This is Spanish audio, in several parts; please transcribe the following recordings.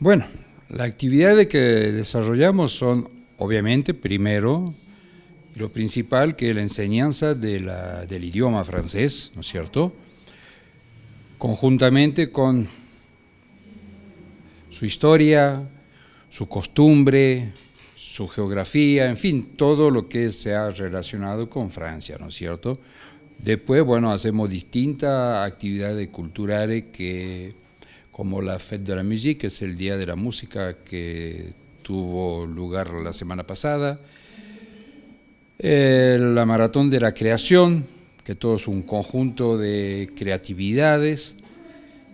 Bueno, las actividades que desarrollamos son, obviamente, primero, lo principal, que es la enseñanza del idioma francés, ¿no es cierto? Conjuntamente con su historia, su costumbre, su geografía, en fin, todo lo que se ha relacionado con Francia, ¿no es cierto? Después, bueno, hacemos distintas actividades culturales que como la Fête de la Musique, que es el Día de la Música que tuvo lugar la semana pasada, eh, la Maratón de la Creación, que todo es un conjunto de creatividades,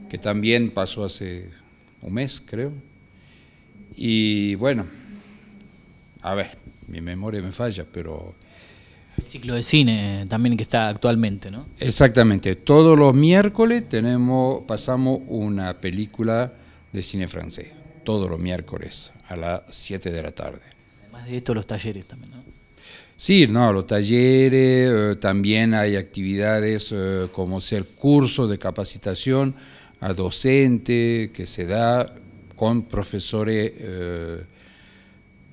que también pasó hace un mes, creo. Y bueno, a ver, mi memoria me falla, pero el ciclo de cine también que está actualmente, ¿no? Exactamente. Todos los miércoles tenemos, pasamos una película de cine francés. Todos los miércoles a las 7 de la tarde. Además de esto, los talleres también, ¿no? Sí, no, los talleres, eh, también hay actividades eh, como ser curso de capacitación a docente que se da con profesores eh,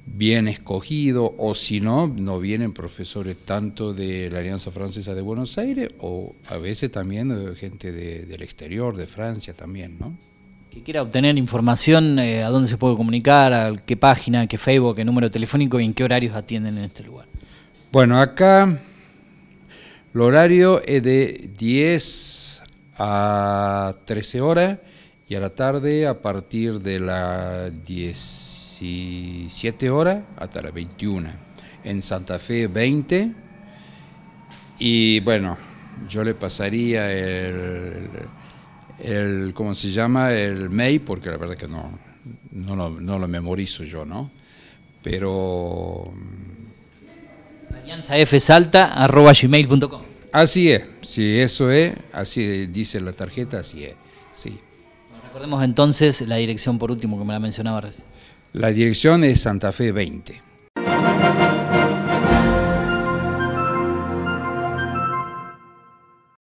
bien escogido, o si no, no vienen profesores tanto de la Alianza Francesa de Buenos Aires o a veces también eh, gente del exterior, de Francia también, ¿no? Que quiera obtener información, eh, ¿a dónde se puede comunicar? ¿A qué página? ¿Qué Facebook? ¿Qué número telefónico? ¿Y en qué horarios atienden en este lugar? Bueno, acá el horario es de 10 a 13 horas y a la tarde a partir de la 10. 17 horas hasta las 21. En Santa Fe 20. Y bueno, yo le pasaría el, el ¿cómo se llama? El mail, porque la verdad que no, no, lo, no lo memorizo yo, ¿no? Pero... gmail.com Así es, sí, eso es, así dice la tarjeta, así es, sí. Recordemos entonces la dirección por último que me la mencionaba la dirección es Santa Fe 20.